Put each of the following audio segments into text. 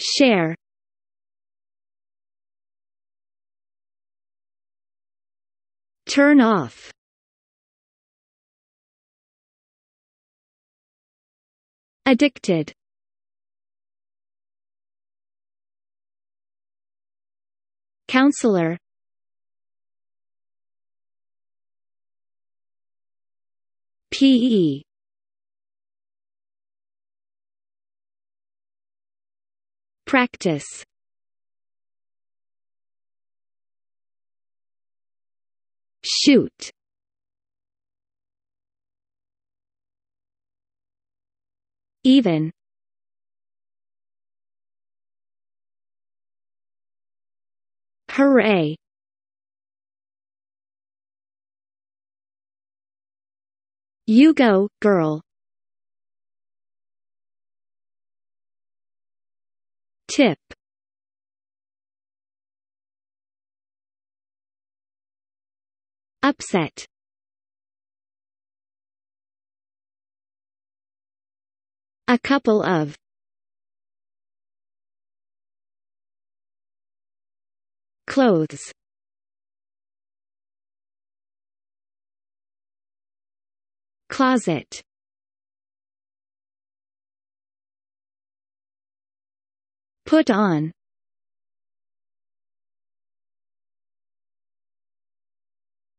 Share Turn off Addicted Counselor PE Practice Shoot Even Hooray You go, girl Chip. Upset A couple of Clothes Closet Put on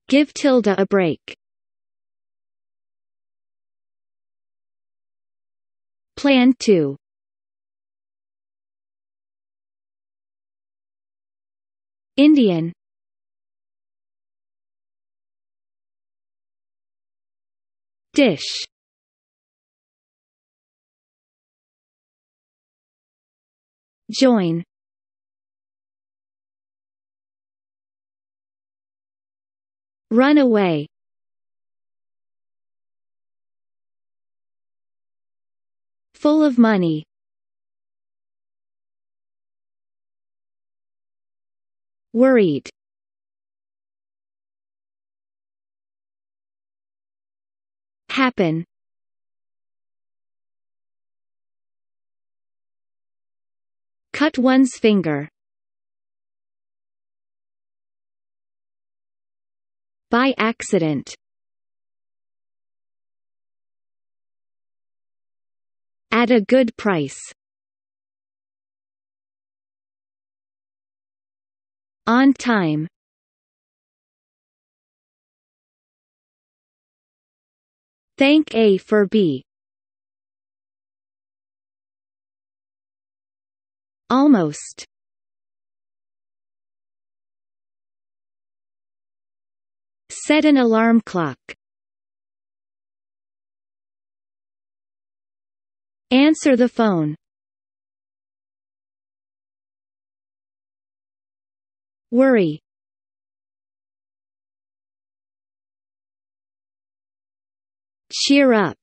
Give tilde a break. Plan to Indian Dish Join Run away Full of money Worried Happen Cut one's finger By accident At a good price On time Thank A for B Almost Set an alarm clock Answer the phone Worry Cheer up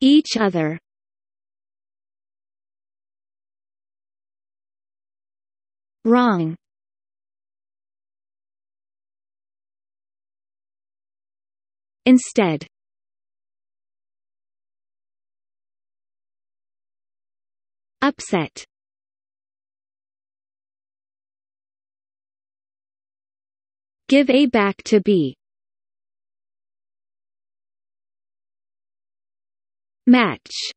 Each other Wrong Instead Upset Give A back to B Match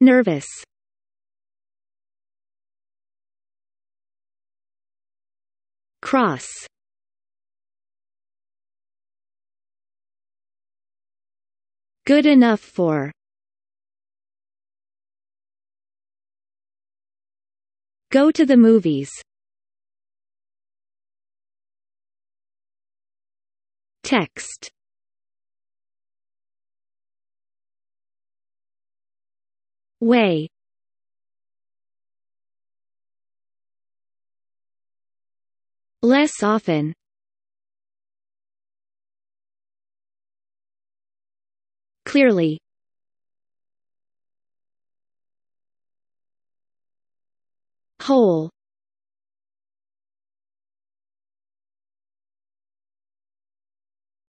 Nervous Cross Good enough for Go to the movies Text Way Less often Clearly Whole